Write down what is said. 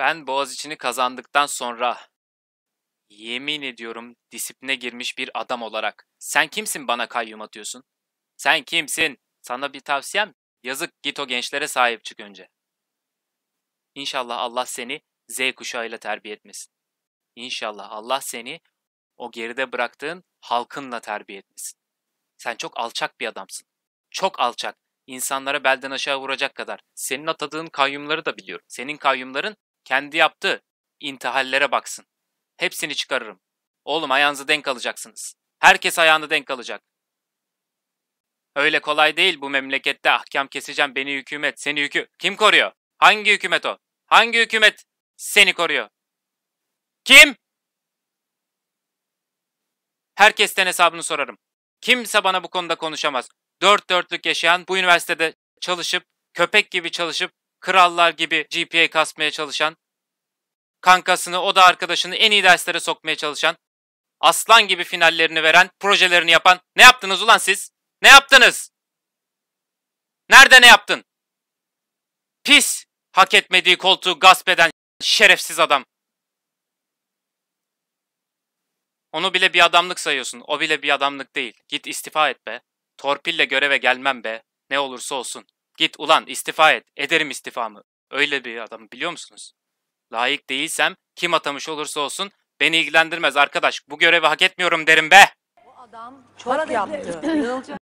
Ben Boğaziçi'ni kazandıktan sonra yemin ediyorum disipline girmiş bir adam olarak sen kimsin bana kayyum atıyorsun? Sen kimsin? Sana bir tavsiyem yazık git o gençlere sahip çık önce. İnşallah Allah seni Z kuşağıyla terbiye etmesin. İnşallah Allah seni o geride bıraktığın halkınla terbiye etmesin. Sen çok alçak bir adamsın. Çok alçak. İnsanlara belden aşağı vuracak kadar. Senin atadığın kayyumları da biliyorum. Senin kayyumların kendi yaptı. İntihallere baksın. Hepsini çıkarırım. Oğlum ayağınızı denk alacaksınız. Herkes ayağını denk alacak. Öyle kolay değil bu memlekette ahkam keseceğim beni hükümet, seni hükü... Kim koruyor? Hangi hükümet o? Hangi hükümet seni koruyor? Kim? Herkesten hesabını sorarım. Kimse bana bu konuda konuşamaz. Dört dörtlük yaşayan bu üniversitede çalışıp, köpek gibi çalışıp krallar gibi GPA kasmaya çalışan, kankasını o da arkadaşını en iyi derslere sokmaya çalışan, aslan gibi finallerini veren, projelerini yapan ne yaptınız ulan siz? Ne yaptınız? Nerede ne yaptın? Pis, hak etmediği koltuğu gasp eden şerefsiz adam. Onu bile bir adamlık sayıyorsun. O bile bir adamlık değil. Git istifa et be. Torpille göreve gelmem be. Ne olursa olsun. Git ulan istifa et. Ederim istifamı. Öyle bir adam biliyor musunuz? Layık değilsem kim atamış olursa olsun beni ilgilendirmez arkadaş. Bu görevi hak etmiyorum derim be. Bu adam çok yaptı.